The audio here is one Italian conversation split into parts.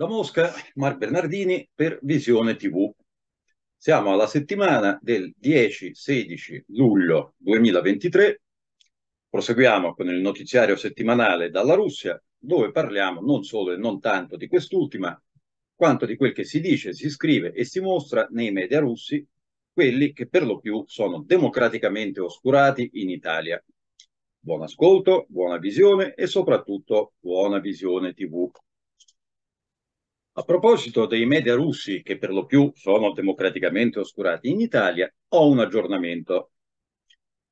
Da Mosca, Mar Bernardini per Visione TV. Siamo alla settimana del 10-16 luglio 2023. Proseguiamo con il notiziario settimanale dalla Russia, dove parliamo non solo e non tanto di quest'ultima, quanto di quel che si dice, si scrive e si mostra nei media russi, quelli che per lo più sono democraticamente oscurati in Italia. Buon ascolto, buona visione e soprattutto buona visione TV. A proposito dei media russi, che per lo più sono democraticamente oscurati in Italia, ho un aggiornamento.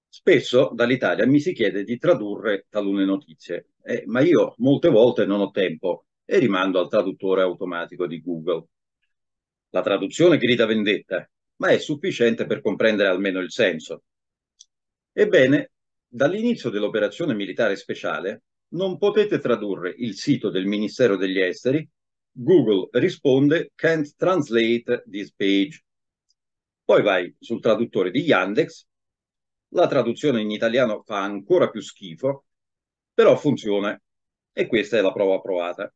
Spesso dall'Italia mi si chiede di tradurre talune notizie, eh, ma io molte volte non ho tempo e rimando al traduttore automatico di Google. La traduzione grida vendetta, ma è sufficiente per comprendere almeno il senso. Ebbene, dall'inizio dell'operazione militare speciale non potete tradurre il sito del Ministero degli Esteri Google risponde can't translate this page. Poi vai sul traduttore di Yandex, la traduzione in italiano fa ancora più schifo, però funziona e questa è la prova provata.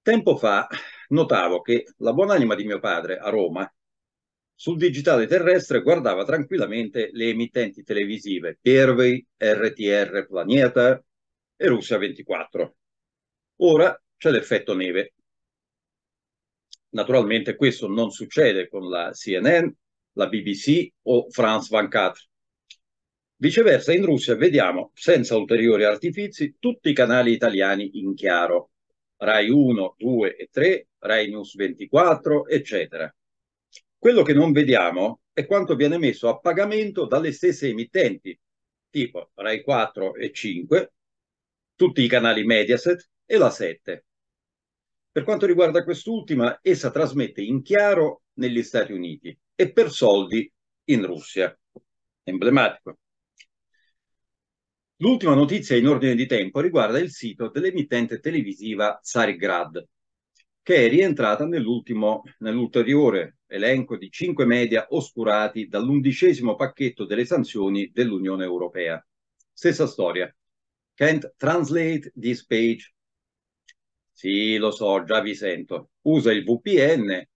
Tempo fa notavo che la buonanima di mio padre a Roma sul digitale terrestre guardava tranquillamente le emittenti televisive Pervey, RTR Planeta e Russia 24. Ora c'è l'effetto neve. Naturalmente questo non succede con la CNN, la BBC o France 24. Viceversa, in Russia vediamo, senza ulteriori artifici, tutti i canali italiani in chiaro. Rai 1, 2 e 3, Rai News 24, eccetera. Quello che non vediamo è quanto viene messo a pagamento dalle stesse emittenti, tipo Rai 4 e 5, tutti i canali Mediaset e la 7. Per quanto riguarda quest'ultima, essa trasmette in chiaro negli Stati Uniti e per soldi in Russia. Emblematico. L'ultima notizia in ordine di tempo riguarda il sito dell'emittente televisiva Zarigrad, che è rientrata nell'ulteriore elenco di cinque media oscurati dall'undicesimo pacchetto delle sanzioni dell'Unione Europea. Stessa storia. Can't translate this page sì, lo so, già vi sento. Usa il VPN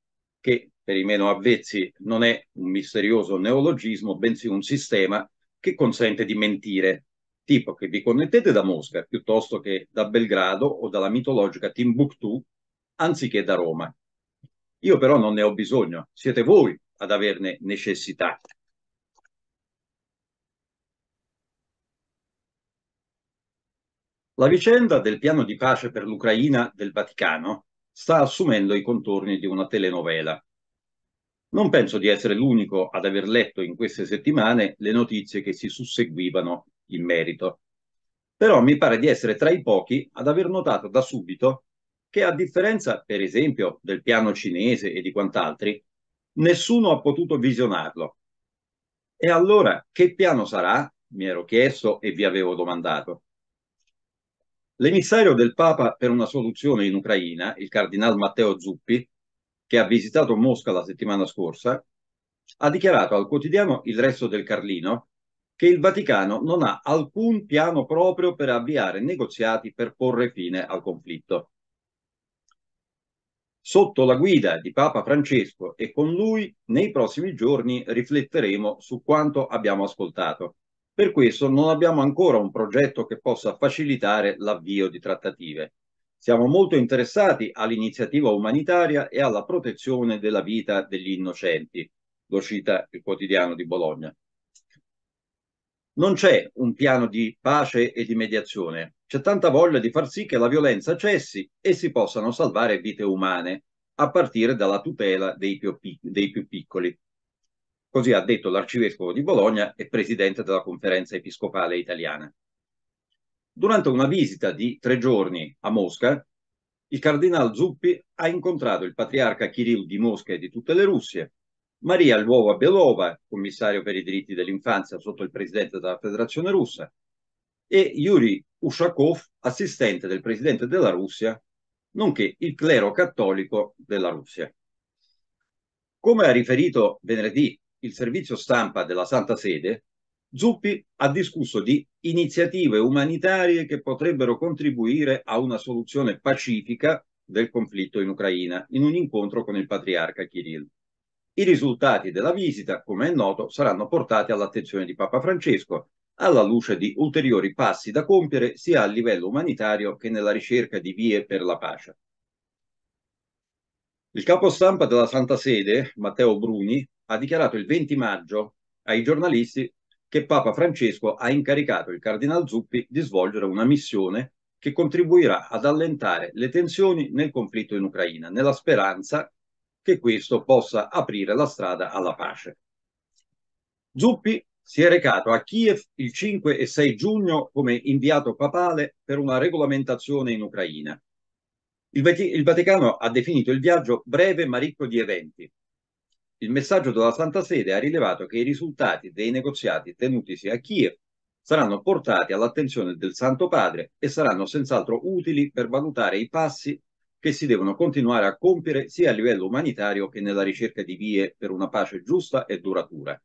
che per i meno avvezzi non è un misterioso neologismo, bensì un sistema che consente di mentire, tipo che vi connettete da Mosca piuttosto che da Belgrado o dalla mitologica Timbuktu anziché da Roma. Io però non ne ho bisogno, siete voi ad averne necessità. La vicenda del piano di pace per l'Ucraina del Vaticano sta assumendo i contorni di una telenovela. Non penso di essere l'unico ad aver letto in queste settimane le notizie che si susseguivano in merito. Però mi pare di essere tra i pochi ad aver notato da subito che a differenza, per esempio, del piano cinese e di quant'altri, nessuno ha potuto visionarlo. E allora che piano sarà? mi ero chiesto e vi avevo domandato. L'emissario del Papa per una soluzione in Ucraina, il cardinal Matteo Zuppi, che ha visitato Mosca la settimana scorsa, ha dichiarato al quotidiano Il Resto del Carlino che il Vaticano non ha alcun piano proprio per avviare negoziati per porre fine al conflitto. Sotto la guida di Papa Francesco e con lui, nei prossimi giorni rifletteremo su quanto abbiamo ascoltato per questo non abbiamo ancora un progetto che possa facilitare l'avvio di trattative. Siamo molto interessati all'iniziativa umanitaria e alla protezione della vita degli innocenti, lo cita il quotidiano di Bologna. Non c'è un piano di pace e di mediazione, c'è tanta voglia di far sì che la violenza cessi e si possano salvare vite umane, a partire dalla tutela dei più, dei più piccoli. Così ha detto l'arcivescovo di Bologna e presidente della conferenza episcopale italiana. Durante una visita di tre giorni a Mosca, il cardinale Zuppi ha incontrato il patriarca Kirill di Mosca e di tutte le Russie, Maria Lvova-Belova, commissario per i diritti dell'infanzia sotto il presidente della Federazione Russa, e Yuri Ushakov, assistente del presidente della Russia, nonché il clero cattolico della Russia. Come ha riferito venerdì il servizio stampa della Santa Sede, Zuppi ha discusso di iniziative umanitarie che potrebbero contribuire a una soluzione pacifica del conflitto in Ucraina in un incontro con il patriarca Kirill. I risultati della visita, come è noto, saranno portati all'attenzione di Papa Francesco alla luce di ulteriori passi da compiere sia a livello umanitario che nella ricerca di vie per la pace. Il capo stampa della Santa Sede, Matteo Bruni, ha dichiarato il 20 maggio ai giornalisti che Papa Francesco ha incaricato il Cardinal Zuppi di svolgere una missione che contribuirà ad allentare le tensioni nel conflitto in Ucraina, nella speranza che questo possa aprire la strada alla pace. Zuppi si è recato a Kiev il 5 e 6 giugno come inviato papale per una regolamentazione in Ucraina. Il, Vaticano ha definito il viaggio breve ma ricco di eventi, il messaggio della Santa Sede ha rilevato che i risultati dei negoziati tenutisi a Kiev saranno portati all'attenzione del Santo Padre e saranno senz'altro utili per valutare i passi che si devono continuare a compiere sia a livello umanitario che nella ricerca di vie per una pace giusta e duratura.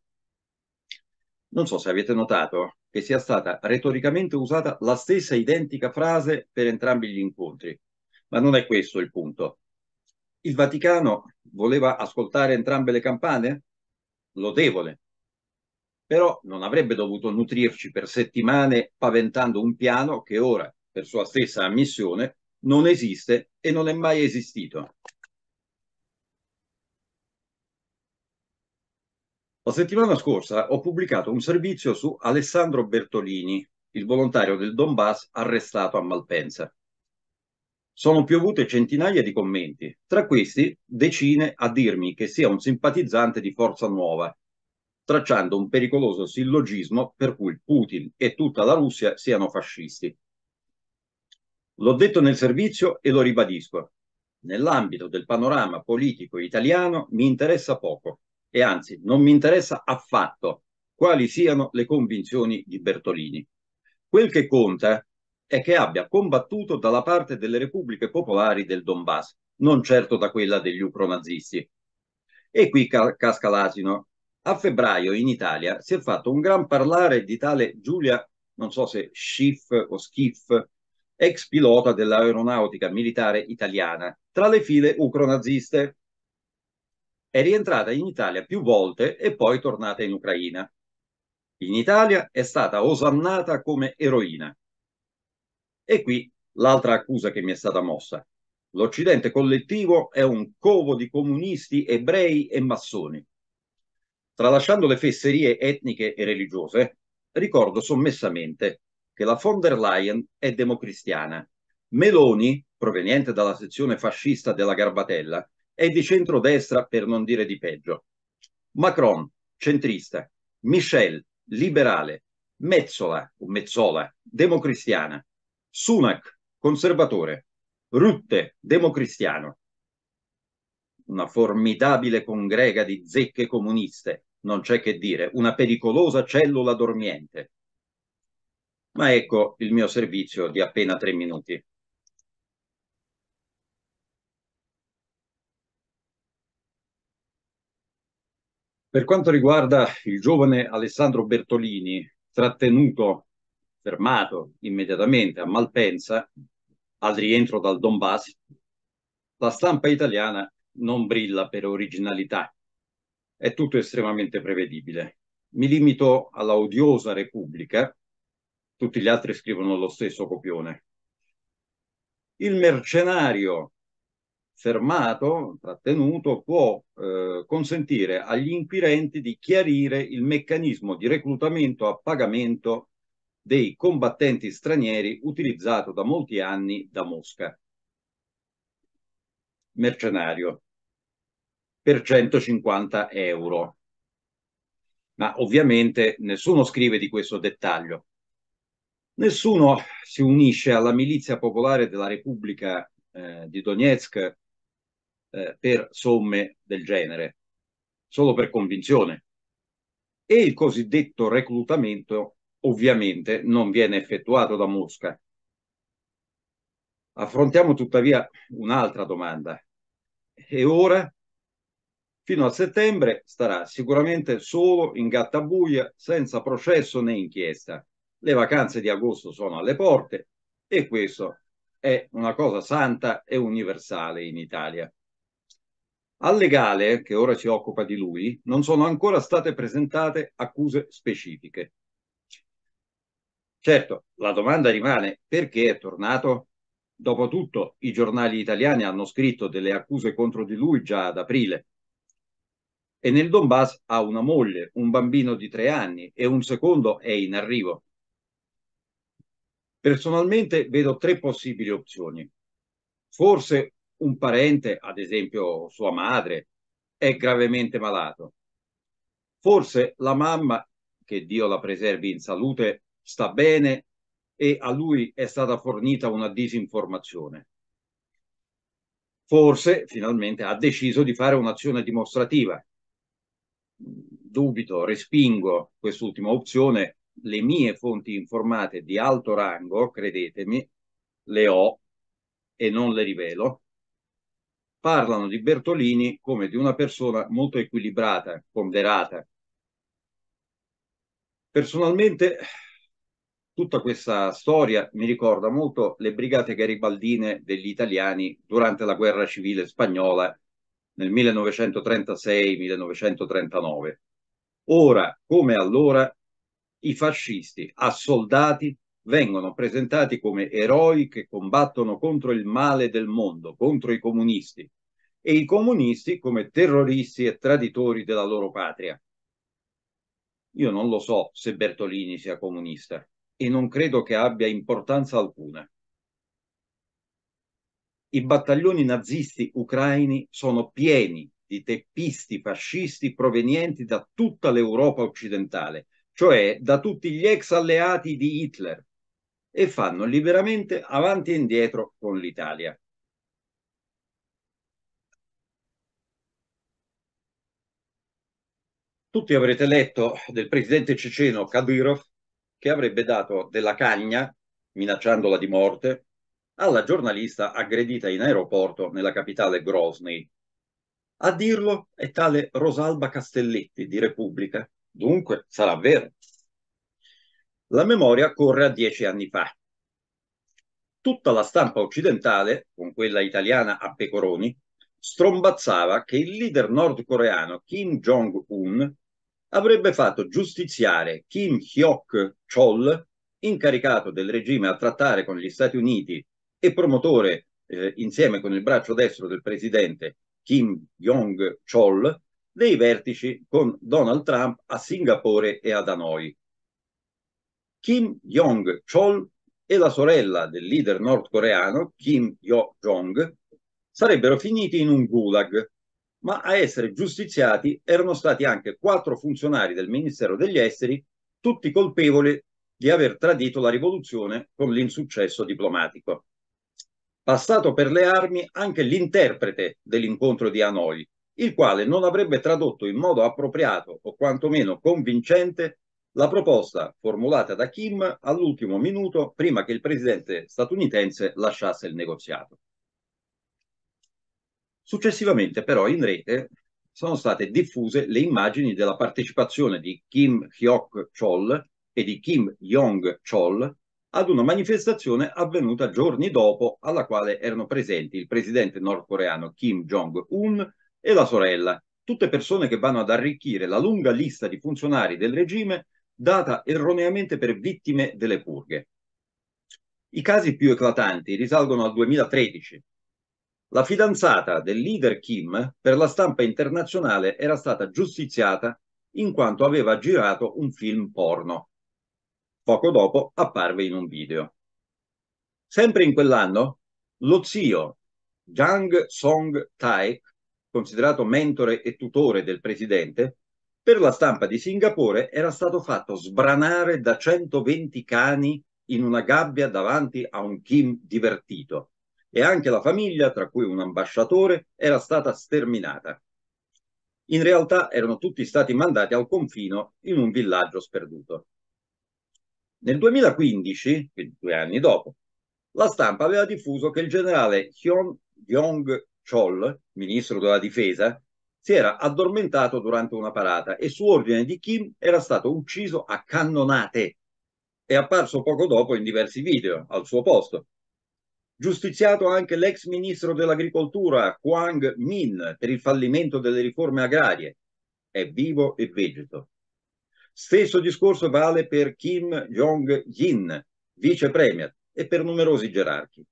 Non so se avete notato che sia stata retoricamente usata la stessa identica frase per entrambi gli incontri, ma non è questo il punto. Il Vaticano voleva ascoltare entrambe le campane? Lodevole. Però non avrebbe dovuto nutrirci per settimane paventando un piano che ora, per sua stessa ammissione, non esiste e non è mai esistito. La settimana scorsa ho pubblicato un servizio su Alessandro Bertolini, il volontario del Donbass arrestato a Malpensa. Sono piovute centinaia di commenti, tra questi decine a dirmi che sia un simpatizzante di Forza Nuova, tracciando un pericoloso sillogismo per cui Putin e tutta la Russia siano fascisti. L'ho detto nel servizio e lo ribadisco. Nell'ambito del panorama politico italiano mi interessa poco, e anzi non mi interessa affatto quali siano le convinzioni di Bertolini. Quel che conta e che abbia combattuto dalla parte delle repubbliche popolari del Donbass, non certo da quella degli ucronazisti. E qui ca- casca l'asino. A febbraio in Italia si è fatto un gran parlare di tale Giulia, non so se Schiff o Schiff, ex pilota dell'aeronautica militare italiana, tra le file ucronaziste. È rientrata in Italia più volte e poi tornata in Ucraina. In Italia è stata osannata come eroina. E qui l'altra accusa che mi è stata mossa. L'Occidente collettivo è un covo di comunisti, ebrei e massoni. Tralasciando le fesserie etniche e religiose, ricordo sommessamente che la von der Leyen è democristiana. Meloni, proveniente dalla sezione fascista della Garbatella, è di centrodestra per non dire di peggio. Macron, centrista. Michel, liberale. Mezzola, o Mezzola, democristiana. Sunak, conservatore, Rutte, democristiano. Una formidabile congrega di zecche comuniste, non c'è che dire, una pericolosa cellula dormiente. Ma ecco il mio servizio di appena tre minuti. Per quanto riguarda il giovane Alessandro Bertolini, trattenuto fermato immediatamente a Malpensa al rientro dal Donbass, la stampa italiana non brilla per originalità. È tutto estremamente prevedibile. Mi limito alla odiosa Repubblica, tutti gli altri scrivono lo stesso copione. Il mercenario fermato, trattenuto, può eh, consentire agli inquirenti di chiarire il meccanismo di reclutamento a pagamento dei combattenti stranieri utilizzato da molti anni da Mosca. Mercenario per 150 euro. Ma ovviamente nessuno scrive di questo dettaglio. Nessuno si unisce alla milizia popolare della Repubblica eh, di Donetsk eh, per somme del genere, solo per convinzione. E il cosiddetto reclutamento ovviamente non viene effettuato da Mosca. Affrontiamo tuttavia un'altra domanda. E ora? Fino a settembre starà sicuramente solo in gattabuia, senza processo né inchiesta. Le vacanze di agosto sono alle porte e questo è una cosa santa e universale in Italia. Al legale, che ora si occupa di lui, non sono ancora state presentate accuse specifiche. Certo, la domanda rimane perché è tornato? Dopotutto i giornali italiani hanno scritto delle accuse contro di lui già ad aprile. E nel Donbass ha una moglie, un bambino di tre anni e un secondo è in arrivo. Personalmente vedo tre possibili opzioni. Forse un parente, ad esempio sua madre, è gravemente malato. Forse la mamma, che Dio la preservi in salute, sta bene e a lui è stata fornita una disinformazione. Forse finalmente ha deciso di fare un'azione dimostrativa. Dubito, respingo quest'ultima opzione. Le mie fonti informate di alto rango, credetemi, le ho e non le rivelo, parlano di Bertolini come di una persona molto equilibrata, ponderata. Personalmente tutta questa storia mi ricorda molto le brigate garibaldine degli italiani durante la guerra civile spagnola nel 1936-1939. Ora, come allora, i fascisti assoldati vengono presentati come eroi che combattono contro il male del mondo, contro i comunisti, e i comunisti come terroristi e traditori della loro patria. Io non lo so se Bertolini sia comunista, e non credo che abbia importanza alcuna. I battaglioni nazisti ucraini sono pieni di teppisti fascisti provenienti da tutta l'Europa occidentale, cioè da tutti gli ex alleati di Hitler, e fanno liberamente avanti e indietro con l'Italia. Tutti avrete letto del presidente ceceno Kadyrov che avrebbe dato della cagna, minacciandola di morte, alla giornalista aggredita in aeroporto nella capitale Grozny. A dirlo è tale Rosalba Castelletti di Repubblica, dunque sarà vero. La memoria corre a dieci anni fa. Tutta la stampa occidentale, con quella italiana a pecoroni, strombazzava che il leader nordcoreano Kim Jong-un avrebbe fatto giustiziare Kim Hyok-chol, incaricato del regime a trattare con gli Stati Uniti e promotore eh, insieme con il braccio destro del presidente Kim Jong-chol dei vertici con Donald Trump a Singapore e ad Hanoi. Kim Jong-chol e la sorella del leader nordcoreano Kim Yo-jong sarebbero finiti in un gulag ma a essere giustiziati erano stati anche quattro funzionari del Ministero degli Esteri, tutti colpevoli di aver tradito la rivoluzione con l'insuccesso diplomatico. Passato per le armi anche l'interprete dell'incontro di Hanoi, il quale non avrebbe tradotto in modo appropriato o quantomeno convincente la proposta formulata da Kim all'ultimo minuto prima che il presidente statunitense lasciasse il negoziato. Successivamente però in rete sono state diffuse le immagini della partecipazione di Kim Hyok Chol e di Kim Jong Chol ad una manifestazione avvenuta giorni dopo alla quale erano presenti il presidente nordcoreano Kim Jong-un e la sorella, tutte persone che vanno ad arricchire la lunga lista di funzionari del regime data erroneamente per vittime delle purghe. I casi più eclatanti risalgono al 2013, la fidanzata del leader Kim per la stampa internazionale era stata giustiziata in quanto aveva girato un film porno. Poco dopo apparve in un video. Sempre in quell'anno, lo zio Jang Song Tae, considerato mentore e tutore del presidente, per la stampa di Singapore era stato fatto sbranare da 120 cani in una gabbia davanti a un Kim divertito e anche la famiglia, tra cui un ambasciatore, era stata sterminata. In realtà erano tutti stati mandati al confino in un villaggio sperduto. Nel 2015, due anni dopo, la stampa aveva diffuso che il generale Hyun Yong Chol, ministro della difesa, si era addormentato durante una parata e su ordine di Kim era stato ucciso a cannonate. È apparso poco dopo in diversi video al suo posto, Giustiziato anche l'ex ministro dell'agricoltura Quang Min per il fallimento delle riforme agrarie. È vivo e vegeto. Stesso discorso vale per Kim Jong-un, vice premier, e per numerosi gerarchi.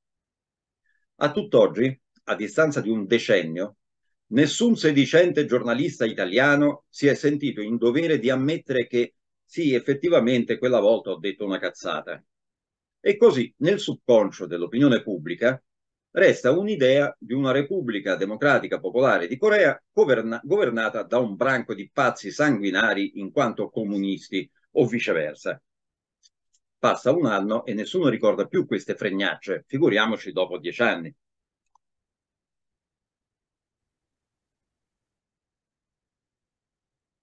A tutt'oggi, a distanza di un decennio, nessun sedicente giornalista italiano si è sentito in dovere di ammettere che sì, effettivamente quella volta ho detto una cazzata. E così nel subconscio dell'opinione pubblica resta un'idea di una Repubblica Democratica Popolare di Corea governa- governata da un branco di pazzi sanguinari in quanto comunisti o viceversa. Passa un anno e nessuno ricorda più queste fregnacce, figuriamoci dopo dieci anni.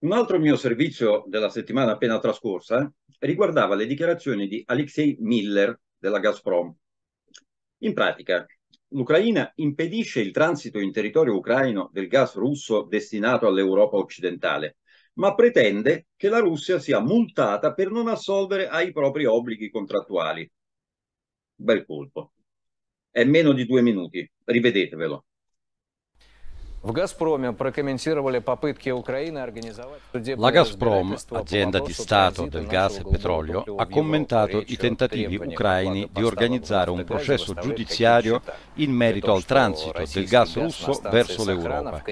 Un altro mio servizio della settimana appena trascorsa riguardava le dichiarazioni di Alexei Miller della Gazprom. In pratica, l'Ucraina impedisce il transito in territorio ucraino del gas russo destinato all'Europa occidentale, ma pretende che la Russia sia multata per non assolvere ai propri obblighi contrattuali. Bel colpo. È meno di due minuti, rivedetevelo. La Gazprom, azienda di Stato del gas e petrolio, ha commentato i tentativi ucraini di organizzare un processo giudiziario in merito al transito del gas russo verso l'Europa.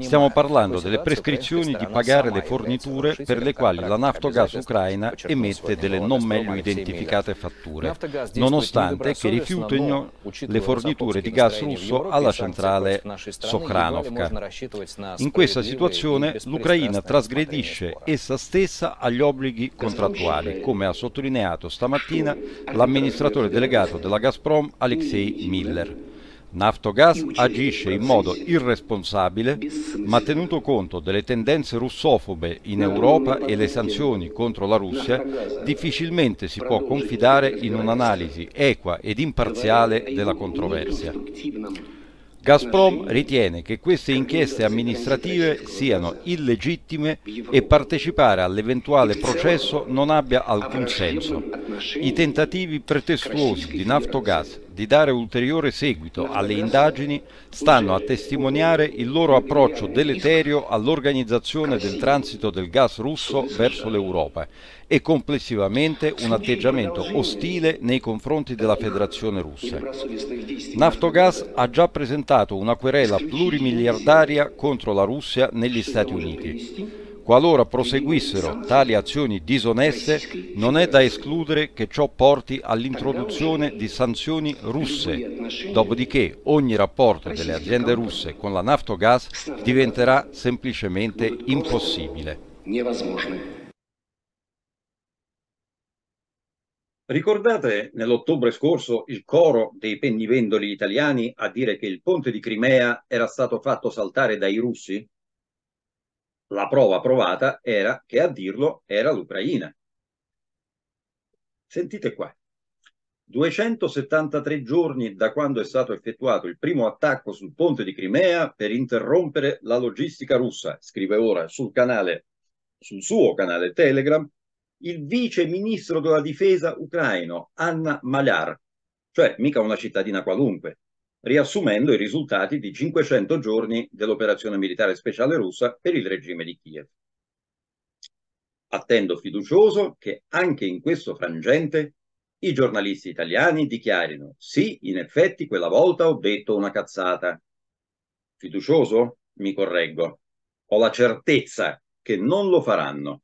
Stiamo parlando delle prescrizioni di pagare le forniture per le quali la naftogas ucraina emette delle non meglio identificate fatture, nonostante che rifiutino le forniture di gas russo alla centrale Sokranov polacca. In questa situazione l'Ucraina trasgredisce essa stessa agli obblighi contrattuali, come ha sottolineato stamattina l'amministratore delegato della Gazprom Alexei Miller. Naftogaz agisce in modo irresponsabile, ma tenuto conto delle tendenze russofobe in Europa e le sanzioni contro la Russia, difficilmente si può confidare in un'analisi equa ed imparziale della controversia. Gazprom ritiene che queste inchieste amministrative siano illegittime e partecipare all'eventuale processo non abbia alcun senso. I tentativi pretestuosi di Naftogaz di dare ulteriore seguito alle indagini stanno a testimoniare il loro approccio deleterio all'organizzazione del transito del gas russo verso l'Europa e complessivamente un atteggiamento ostile nei confronti della Federazione russa. Naftogaz ha già presentato una querela plurimiliardaria contro la Russia negli Stati Uniti. Qualora proseguissero tali azioni disoneste, non è da escludere che ciò porti all'introduzione di sanzioni russe, dopodiché ogni rapporto delle aziende russe con la Naftogaz diventerà semplicemente impossibile. Ricordate nell'ottobre scorso il coro dei pennivendoli italiani a dire che il ponte di Crimea era stato fatto saltare dai russi? la prova provata era che a dirlo era l'Ucraina. Sentite qua. 273 giorni da quando è stato effettuato il primo attacco sul ponte di Crimea per interrompere la logistica russa, scrive ora sul canale, sul suo canale Telegram, il vice ministro della difesa ucraino Anna Malyar, cioè mica una cittadina qualunque, riassumendo i risultati di 500 giorni dell'operazione militare speciale russa per il regime di Kiev. Attendo fiducioso che anche in questo frangente i giornalisti italiani dichiarino sì, in effetti quella volta ho detto una cazzata. Fiducioso? Mi correggo. Ho la certezza che non lo faranno.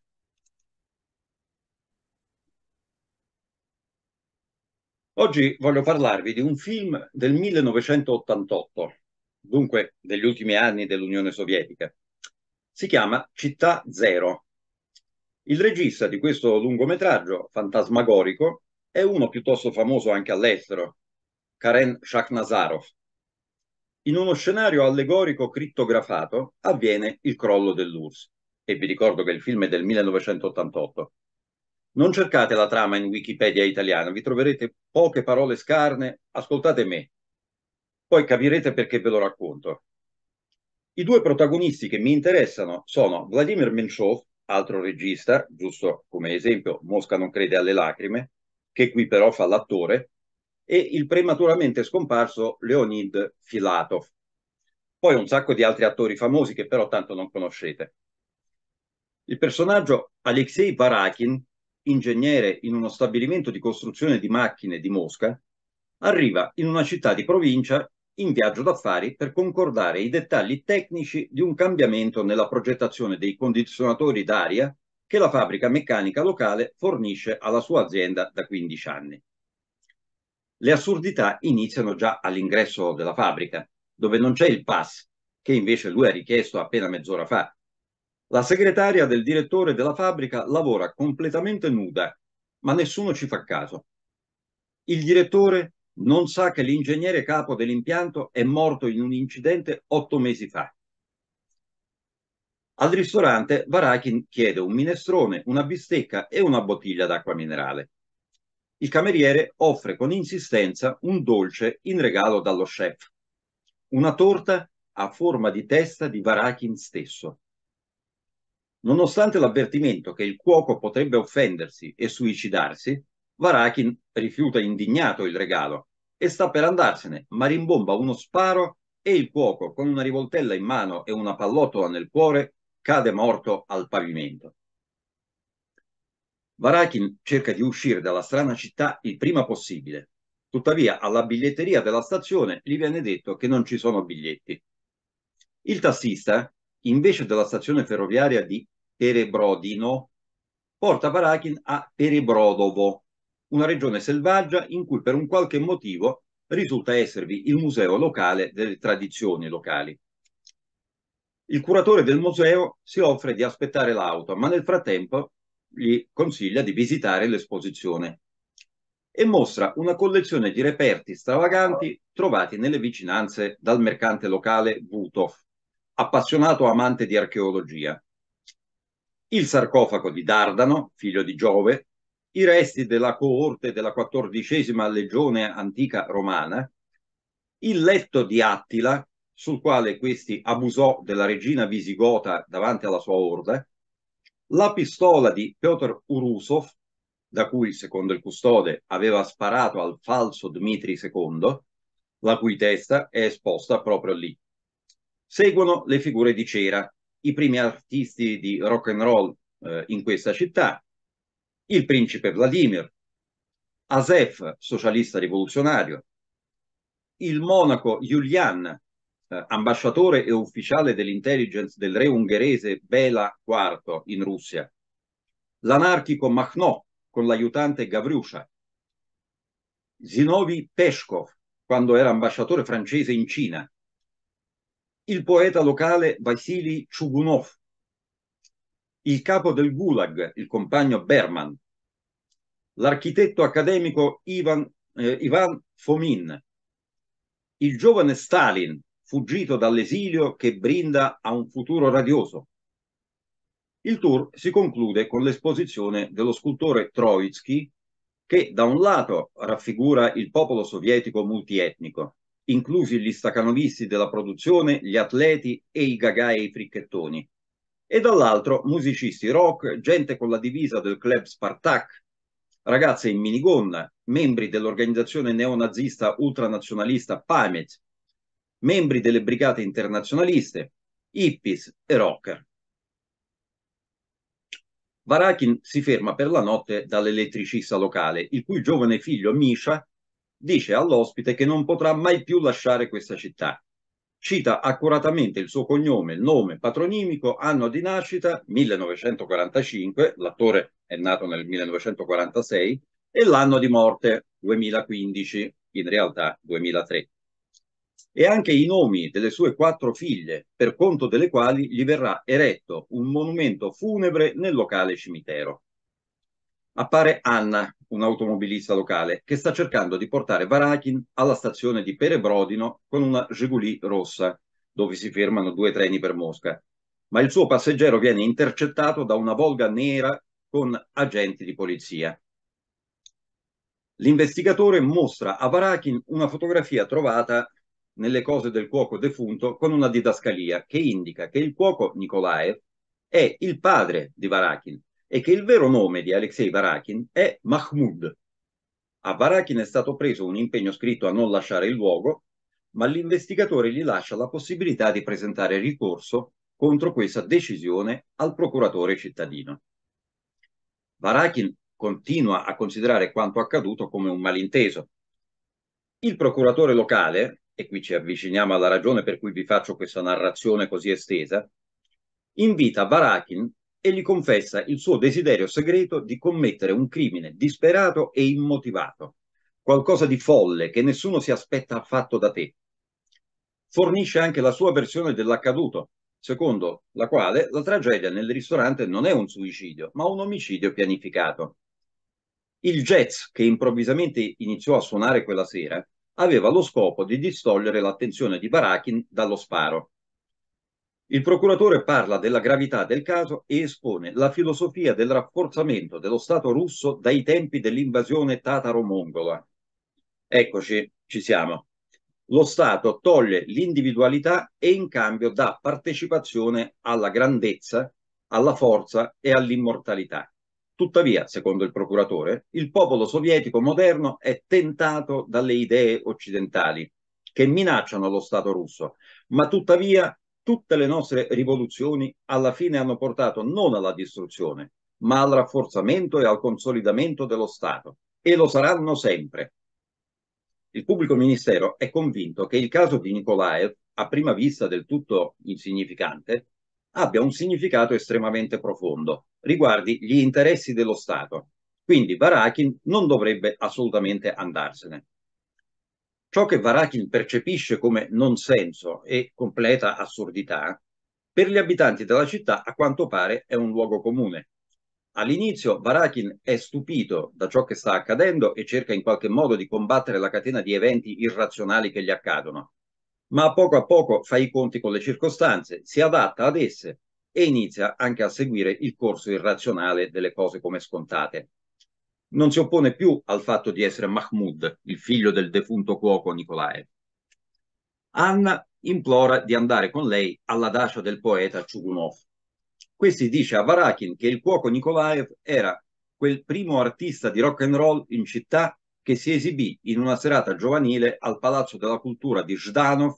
Oggi voglio parlarvi di un film del 1988, dunque degli ultimi anni dell'Unione Sovietica. Si chiama Città Zero. Il regista di questo lungometraggio fantasmagorico è uno piuttosto famoso anche all'estero, Karen Shahnazarov. In uno scenario allegorico crittografato avviene il crollo dell'URSS e vi ricordo che il film è del 1988. Non cercate la trama in Wikipedia italiana, vi troverete poche parole scarne, ascoltate me, poi capirete perché ve lo racconto. I due protagonisti che mi interessano sono Vladimir Menchov, altro regista, giusto come esempio Mosca non crede alle lacrime, che qui però fa l'attore, e il prematuramente scomparso Leonid Filatov. Poi un sacco di altri attori famosi che però tanto non conoscete. Il personaggio Alexei Barakin ingegnere in uno stabilimento di costruzione di macchine di Mosca, arriva in una città di provincia in viaggio d'affari per concordare i dettagli tecnici di un cambiamento nella progettazione dei condizionatori d'aria che la fabbrica meccanica locale fornisce alla sua azienda da 15 anni. Le assurdità iniziano già all'ingresso della fabbrica, dove non c'è il pass, che invece lui ha richiesto appena mezz'ora fa, la segretaria del direttore della fabbrica lavora completamente nuda, ma nessuno ci fa caso. Il direttore non sa che l'ingegnere capo dell'impianto è morto in un incidente otto mesi fa. Al ristorante Varakin chiede un minestrone, una bistecca e una bottiglia d'acqua minerale. Il cameriere offre con insistenza un dolce in regalo dallo chef, una torta a forma di testa di Varakin stesso. Nonostante l'avvertimento che il cuoco potrebbe offendersi e suicidarsi, Varakin rifiuta indignato il regalo e sta per andarsene, ma rimbomba uno sparo e il cuoco, con una rivoltella in mano e una pallottola nel cuore, cade morto al pavimento. Varakin cerca di uscire dalla strana città il prima possibile. Tuttavia, alla biglietteria della stazione gli viene detto che non ci sono biglietti. Il tassista, invece della stazione ferroviaria di Perebrodino porta Parakin a Perebrodovo, una regione selvaggia in cui per un qualche motivo risulta esservi il museo locale delle tradizioni locali. Il curatore del museo si offre di aspettare l'auto, ma nel frattempo gli consiglia di visitare l'esposizione e mostra una collezione di reperti stravaganti trovati nelle vicinanze dal mercante locale Vutov, appassionato amante di archeologia il sarcofago di Dardano, figlio di Giove, i resti della coorte della quattordicesima legione antica romana, il letto di Attila, sul quale questi abusò della regina visigota davanti alla sua orda, la pistola di Piotr Urusov, da cui, secondo il custode, aveva sparato al falso Dmitri II, la cui testa è esposta proprio lì. Seguono le figure di cera, i primi artisti di rock and roll eh, in questa città, il principe Vladimir, Azef, socialista rivoluzionario, il monaco Julian, eh, ambasciatore e ufficiale dell'intelligence del re ungherese Bela IV in Russia, l'anarchico Machno con l'aiutante Gavriusha, Zinovi Peshkov, quando era ambasciatore francese in Cina, il poeta locale Vasily Chugunov, il capo del Gulag, il compagno Berman, l'architetto accademico Ivan, eh, Ivan Fomin, il giovane Stalin, fuggito dall'esilio che brinda a un futuro radioso. Il tour si conclude con l'esposizione dello scultore Troitsky che da un lato raffigura il popolo sovietico multietnico inclusi gli stacanovisti della produzione, gli atleti e i gagai e i fricchettoni, e dall'altro musicisti rock, gente con la divisa del club Spartak, ragazze in minigonna, membri dell'organizzazione neonazista ultranazionalista Pamet, membri delle brigate internazionaliste, hippies e rocker. Varakin si ferma per la notte dall'elettricista locale, il cui giovane figlio Misha dice all'ospite che non potrà mai più lasciare questa città. Cita accuratamente il suo cognome, il nome patronimico, anno di nascita 1945, l'attore è nato nel 1946, e l'anno di morte 2015, in realtà 2003. E anche i nomi delle sue quattro figlie, per conto delle quali gli verrà eretto un monumento funebre nel locale cimitero appare Anna, un automobilista locale, che sta cercando di portare Varachin alla stazione di Perebrodino con una Giguli rossa, dove si fermano due treni per Mosca. Ma il suo passeggero viene intercettato da una Volga nera con agenti di polizia. L'investigatore mostra a Varachin una fotografia trovata nelle cose del cuoco defunto con una didascalia che indica che il cuoco Nikolaev è il padre di Varachin, è che il vero nome di Alexei Varakin è Mahmoud. A Varakin è stato preso un impegno scritto a non lasciare il luogo, ma l'investigatore gli lascia la possibilità di presentare ricorso contro questa decisione al procuratore cittadino. Varakin continua a considerare quanto accaduto come un malinteso. Il procuratore locale, e qui ci avviciniamo alla ragione per cui vi faccio questa narrazione così estesa, invita Varakin e gli confessa il suo desiderio segreto di commettere un crimine disperato e immotivato, qualcosa di folle che nessuno si aspetta affatto da te. Fornisce anche la sua versione dell'accaduto, secondo la quale la tragedia nel ristorante non è un suicidio, ma un omicidio pianificato. Il jazz che improvvisamente iniziò a suonare quella sera aveva lo scopo di distogliere l'attenzione di Barakin dallo sparo il procuratore parla della gravità del caso e espone la filosofia del rafforzamento dello Stato russo dai tempi dell'invasione tataro-mongola. Eccoci, ci siamo. Lo Stato toglie l'individualità e in cambio dà partecipazione alla grandezza, alla forza e all'immortalità. Tuttavia, secondo il procuratore, il popolo sovietico moderno è tentato dalle idee occidentali che minacciano lo Stato russo, ma tuttavia tutte le nostre rivoluzioni alla fine hanno portato non alla distruzione, ma al rafforzamento e al consolidamento dello Stato e lo saranno sempre. Il pubblico ministero è convinto che il caso di Nikolaev, a prima vista del tutto insignificante, abbia un significato estremamente profondo, riguardi gli interessi dello Stato. Quindi Barakin non dovrebbe assolutamente andarsene ciò che Varakin percepisce come non senso e completa assurdità, per gli abitanti della città a quanto pare è un luogo comune. All'inizio Varakin è stupito da ciò che sta accadendo e cerca in qualche modo di combattere la catena di eventi irrazionali che gli accadono, ma a poco a poco fa i conti con le circostanze, si adatta ad esse e inizia anche a seguire il corso irrazionale delle cose come scontate non si oppone più al fatto di essere Mahmoud, il figlio del defunto cuoco Nicolae. Anna implora di andare con lei alla dacia del poeta Chugunov. Questi dice a Varakin che il cuoco Nikolaev era quel primo artista di rock and roll in città che si esibì in una serata giovanile al Palazzo della Cultura di Zhdanov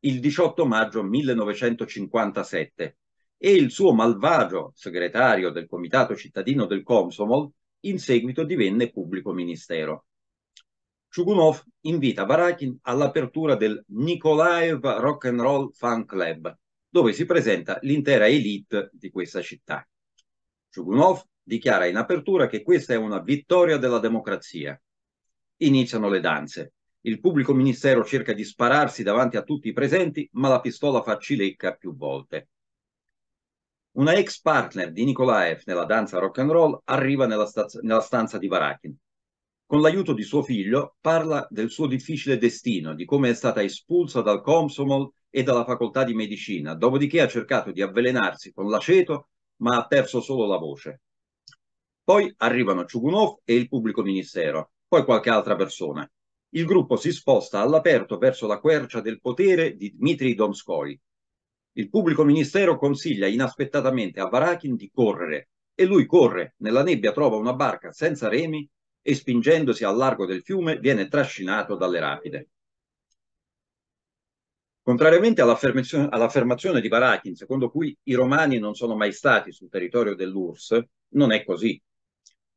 il 18 maggio 1957 e il suo malvagio segretario del Comitato Cittadino del Komsomol in seguito divenne pubblico ministero. Chugunov invita Varakin all'apertura del Nikolaev Rock and Roll Fan Club, dove si presenta l'intera elite di questa città. Chugunov dichiara in apertura che questa è una vittoria della democrazia. Iniziano le danze. Il pubblico ministero cerca di spararsi davanti a tutti i presenti, ma la pistola fa cilecca più volte. Una ex partner di Nikolaev nella danza rock and roll arriva nella, staz- nella stanza di Varakin. Con l'aiuto di suo figlio parla del suo difficile destino, di come è stata espulsa dal Komsomol e dalla facoltà di medicina, dopodiché ha cercato di avvelenarsi con l'aceto, ma ha perso solo la voce. Poi arrivano Chugunov e il pubblico ministero, poi qualche altra persona. Il gruppo si sposta all'aperto verso la quercia del potere di Dmitry Donskoy, il pubblico ministero consiglia inaspettatamente a Varakin di correre e lui corre, nella nebbia trova una barca senza remi e spingendosi al largo del fiume viene trascinato dalle rapide. Contrariamente all'affermazione, all di Varakin, secondo cui i romani non sono mai stati sul territorio dell'URSS, non è così.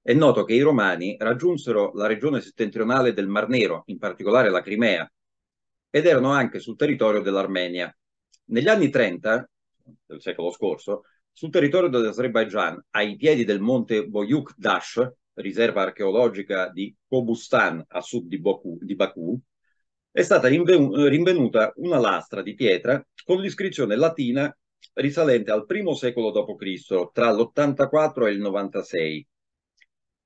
È noto che i romani raggiunsero la regione settentrionale del Mar Nero, in particolare la Crimea, ed erano anche sul territorio dell'Armenia, negli anni 30 del secolo scorso, sul territorio dell'Azerbaigian, ai piedi del monte Boyuk-Dash, riserva archeologica di Kobustan a sud di, Boku, di Baku, è stata rinvenuta una lastra di pietra con l'iscrizione latina risalente al primo secolo d.C., tra l'84 e il 96.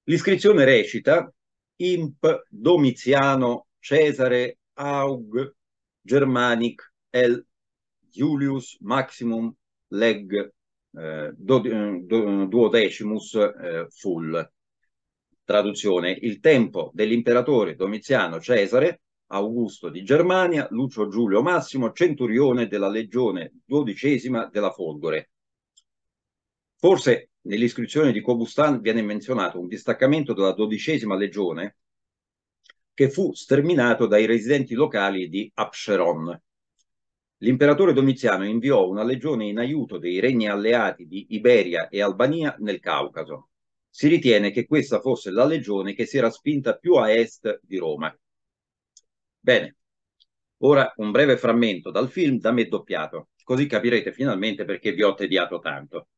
L'iscrizione recita Imp Domiziano Cesare Aug Germanic el Julius Maximum Leg eh, do, eh, do, eh, Duodecimus eh, Full. Traduzione: Il tempo dell'imperatore Domiziano Cesare, Augusto di Germania, Lucio Giulio Massimo, centurione della legione dodicesima della Folgore. Forse nell'iscrizione di Cobustan viene menzionato un distaccamento della dodicesima legione che fu sterminato dai residenti locali di Apsheron, L'imperatore Domiziano inviò una legione in aiuto dei regni alleati di Iberia e Albania nel Caucaso. Si ritiene che questa fosse la legione che si era spinta più a est di Roma. Bene, ora un breve frammento dal film da me doppiato, così capirete finalmente perché vi ho tediato tanto.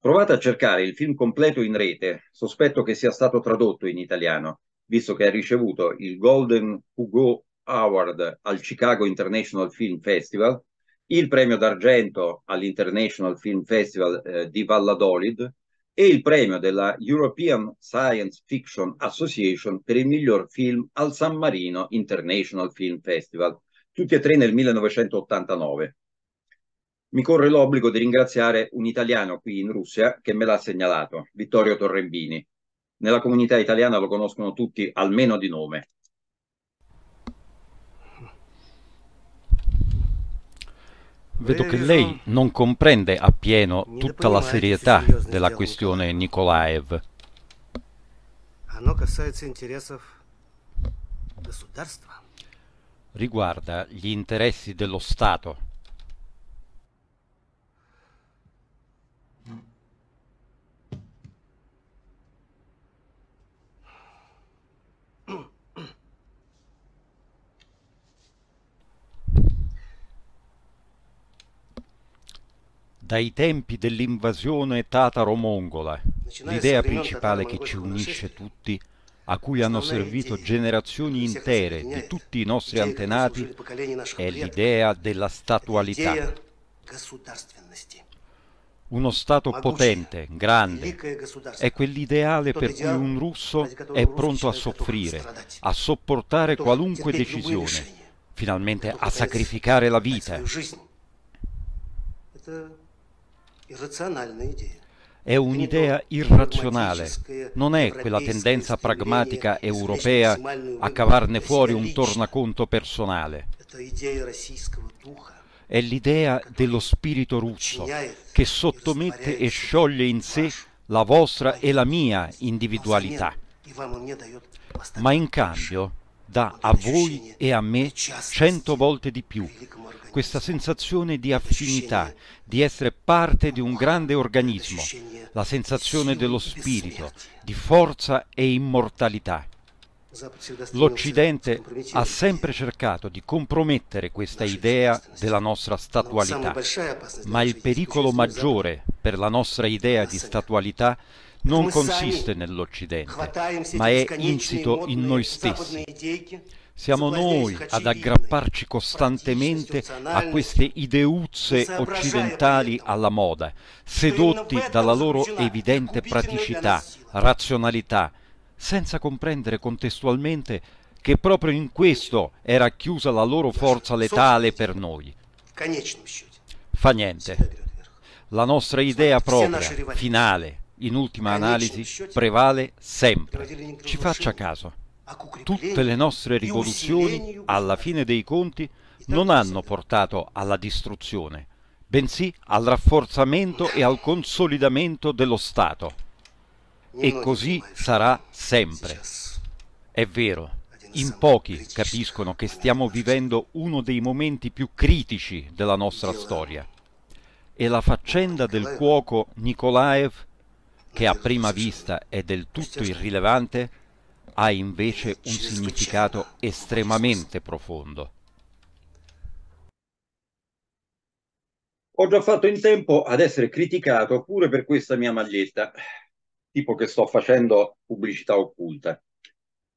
Provate a cercare il film completo in rete, sospetto che sia stato tradotto in italiano, visto che ha ricevuto il Golden Hugo Award al Chicago International Film Festival, il premio d'argento all'International Film Festival eh, di Valladolid e il premio della European Science Fiction Association per il miglior film al San Marino International Film Festival, tutti e tre nel 1989. Mi corre l'obbligo di ringraziare un italiano qui in Russia che me l'ha segnalato, Vittorio Torrebini. Nella comunità italiana lo conoscono tutti almeno di nome. Vedo che lei non comprende appieno tutta la serietà della diciamo. questione Nikolaev. Ah, Riguarda gli interessi dello Stato. dai tempi dell'invasione tataro-mongola, l'idea principale che ci unisce tutti, a cui hanno servito generazioni intere di tutti i nostri antenati, è l'idea della statualità. Uno Stato potente, grande, è quell'ideale per cui un russo è pronto a soffrire, a sopportare qualunque decisione, finalmente a sacrificare la vita. È un'idea irrazionale, non è quella tendenza pragmatica europea a cavarne fuori un tornaconto personale. È l'idea dello spirito russo che sottomette e scioglie in sé la vostra e la mia individualità. Ma in cambio dà a voi e a me cento volte di più questa sensazione di affinità, di essere parte di un grande organismo, la sensazione dello spirito, di forza e immortalità. L'Occidente ha sempre cercato di compromettere questa idea della nostra statualità, ma il pericolo maggiore per la nostra idea di statualità non consiste nell'Occidente, ma è insito in noi stessi. Siamo noi ad aggrapparci costantemente a queste ideuzze occidentali alla moda, sedotti dalla loro evidente praticità, razionalità, senza comprendere contestualmente che proprio in questo era chiusa la loro forza letale per noi. Fa niente. La nostra idea propria, finale, in ultima analisi, prevale sempre. Ci faccia caso. Tutte le nostre rivoluzioni, alla fine dei conti, non hanno portato alla distruzione, bensì al rafforzamento e al consolidamento dello Stato. E così sarà sempre. È vero, in pochi capiscono che stiamo vivendo uno dei momenti più critici della nostra storia. E la faccenda del cuoco Nikolaev che a prima vista è del tutto irrilevante, ha invece un significato estremamente profondo. Ho già fatto in tempo ad essere criticato pure per questa mia maglietta, tipo che sto facendo pubblicità occulta.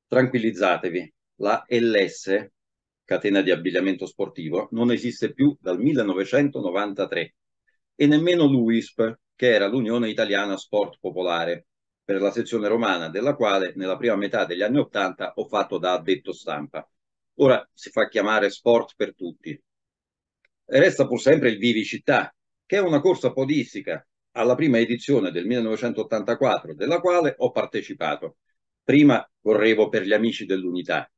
Tranquillizzatevi, la LS, catena di abbigliamento sportivo, non esiste più dal 1993 e nemmeno l'UISP, che era l'Unione Italiana Sport Popolare, per la sezione romana della quale nella prima metà degli anni Ottanta ho fatto da addetto stampa. Ora si fa chiamare sport per tutti. Resta pur sempre il Vivi Città, che è una corsa podistica alla prima edizione del 1984 della quale ho partecipato. Prima correvo per gli amici dell'unità.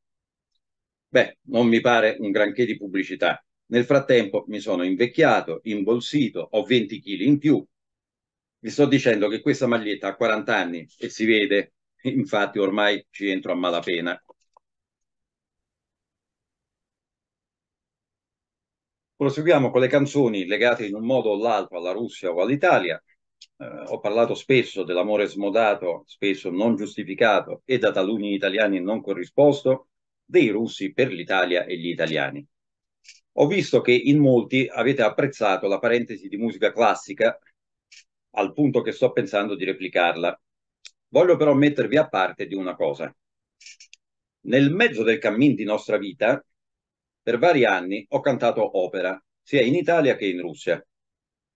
Beh, non mi pare un granché di pubblicità. Nel frattempo mi sono invecchiato, imbolsito, ho 20 kg in più, vi sto dicendo che questa maglietta ha 40 anni e si vede, infatti ormai ci entro a malapena. Proseguiamo con le canzoni legate in un modo o l'altro alla Russia o all'Italia. Eh, ho parlato spesso dell'amore smodato, spesso non giustificato e da taluni italiani non corrisposto, dei russi per l'Italia e gli italiani. Ho visto che in molti avete apprezzato la parentesi di musica classica al punto che sto pensando di replicarla. Voglio però mettervi a parte di una cosa. Nel mezzo del cammin di nostra vita, per vari anni ho cantato opera, sia in Italia che in Russia.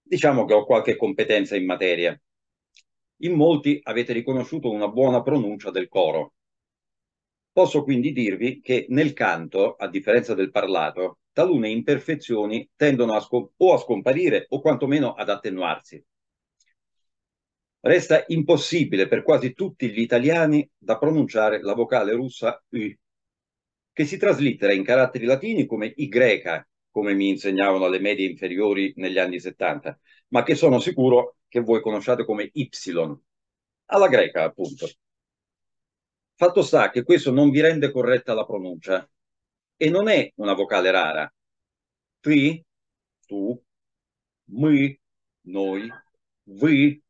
Diciamo che ho qualche competenza in materia. In molti avete riconosciuto una buona pronuncia del coro. Posso quindi dirvi che nel canto, a differenza del parlato, talune imperfezioni tendono a o a scomparire o quantomeno ad attenuarsi. Resta impossibile per quasi tutti gli italiani da pronunciare la vocale russa Y, che si traslittera in caratteri latini come Y, come mi insegnavano le medie inferiori negli anni 70, ma che sono sicuro che voi conosciate come Y, alla greca appunto. Fatto sta che questo non vi rende corretta la pronuncia e non è una vocale rara. Tu, tu, mi, noi, vi,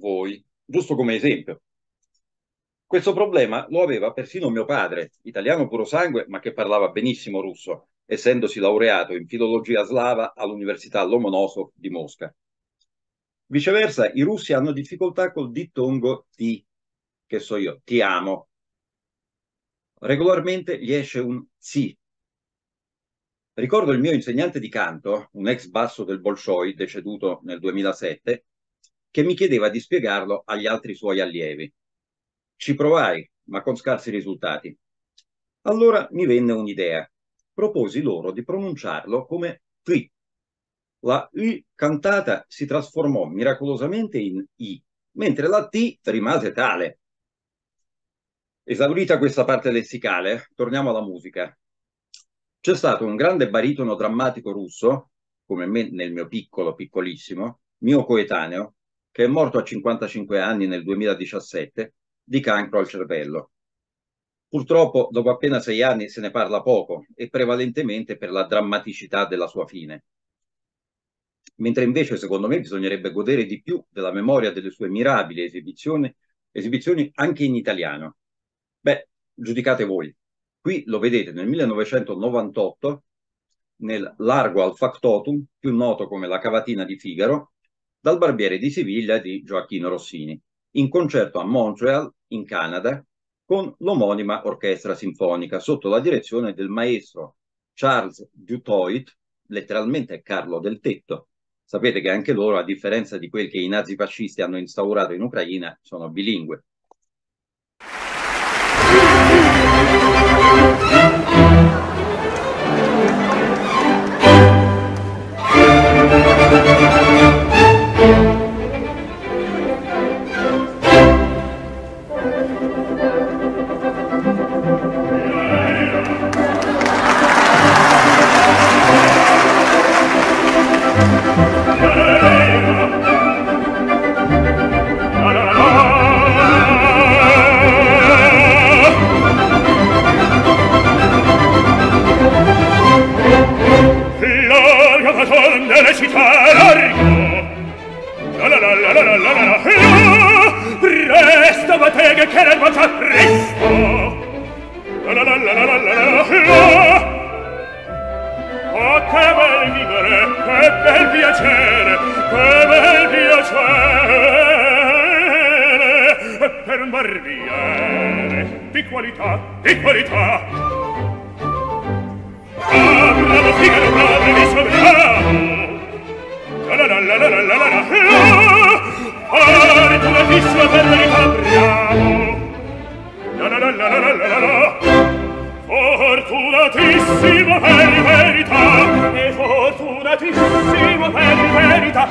voi, giusto come esempio. Questo problema lo aveva persino mio padre, italiano puro sangue, ma che parlava benissimo russo, essendosi laureato in filologia slava all'Università Lomonosov di Mosca. Viceversa, i russi hanno difficoltà col dittongo ti, che so io, ti amo. Regolarmente gli esce un zi. Ricordo il mio insegnante di canto, un ex basso del Bolshoi deceduto nel 2007, che mi chiedeva di spiegarlo agli altri suoi allievi. Ci provai, ma con scarsi risultati. Allora mi venne un'idea. Proposi loro di pronunciarlo come qui. La U cantata si trasformò miracolosamente in I, mentre la T rimase tale. Esaurita questa parte lessicale, torniamo alla musica. C'è stato un grande baritono drammatico russo, come me nel mio piccolo, piccolissimo, mio coetaneo, che è morto a 55 anni nel 2017 di cancro al cervello. Purtroppo dopo appena sei anni se ne parla poco e prevalentemente per la drammaticità della sua fine. Mentre invece secondo me bisognerebbe godere di più della memoria delle sue mirabili esibizioni, esibizioni anche in italiano. Beh, giudicate voi. Qui lo vedete nel 1998 nel Largo al Factotum, più noto come la cavatina di Figaro, dal Barbiere di Siviglia di Gioachino Rossini, in concerto a Montreal, in Canada, con l'omonima orchestra sinfonica sotto la direzione del maestro Charles Dutoit, letteralmente Carlo del Tetto. Sapete che anche loro, a differenza di quel che i nazifascisti hanno instaurato in Ucraina, sono bilingue.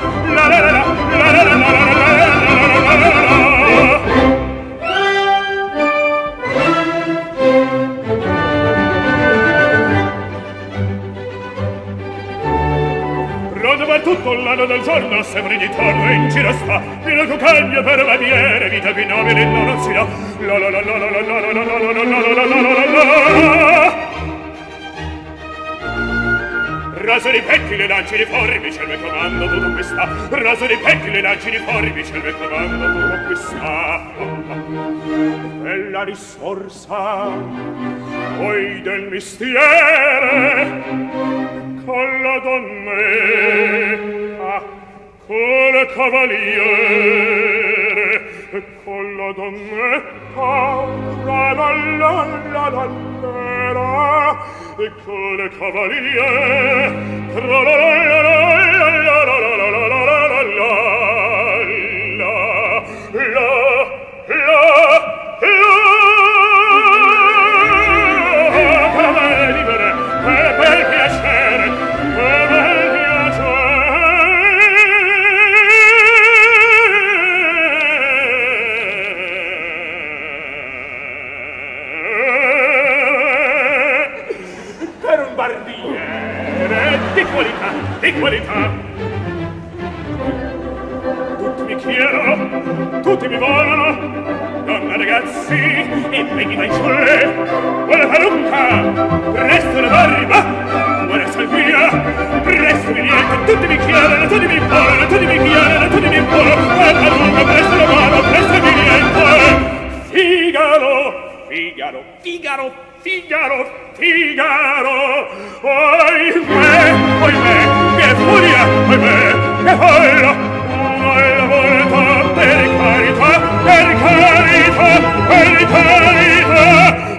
La, la, la, la, la, la, la, la, la, tutto l'anno del giorno, sempre di tonno in giro sta. ci riformi ci metto bando con questa bella risorsa poi del mestiere con la donna ah, con le cavaliere con la donnetta, la la la la la la la la di qualità Tutti mi chiedono, tutti mi volano Donna ragazzi, e poi mi vai ciulle Buona parrucca, presto la barba vuole salvia, presto mi viene Tutti mi chiedono, tutti mi volano Tutti mi chiedono, tutti mi volano Buona parrucca, presto la barba Presto mi niente Figaro, Figaro, Figaro, Figaro, Figaro Oi me, oi me Unia, albe, e falla, una e la volta, per carita, per carita, per carita,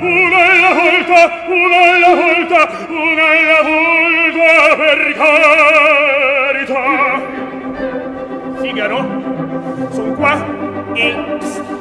una e la volta, una e la volta, una e la volta, per carita. Signore, sono qua, e...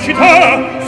città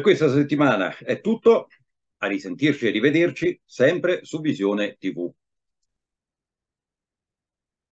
Per questa settimana è tutto, a risentirci e rivederci sempre su Visione TV.